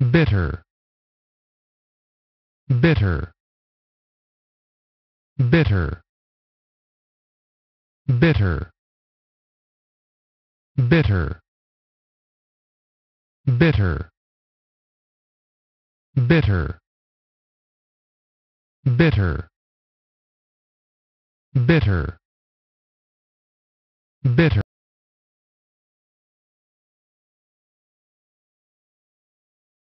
bitter bitter bitter bitter bitter bitter bitter bitter bitter bitter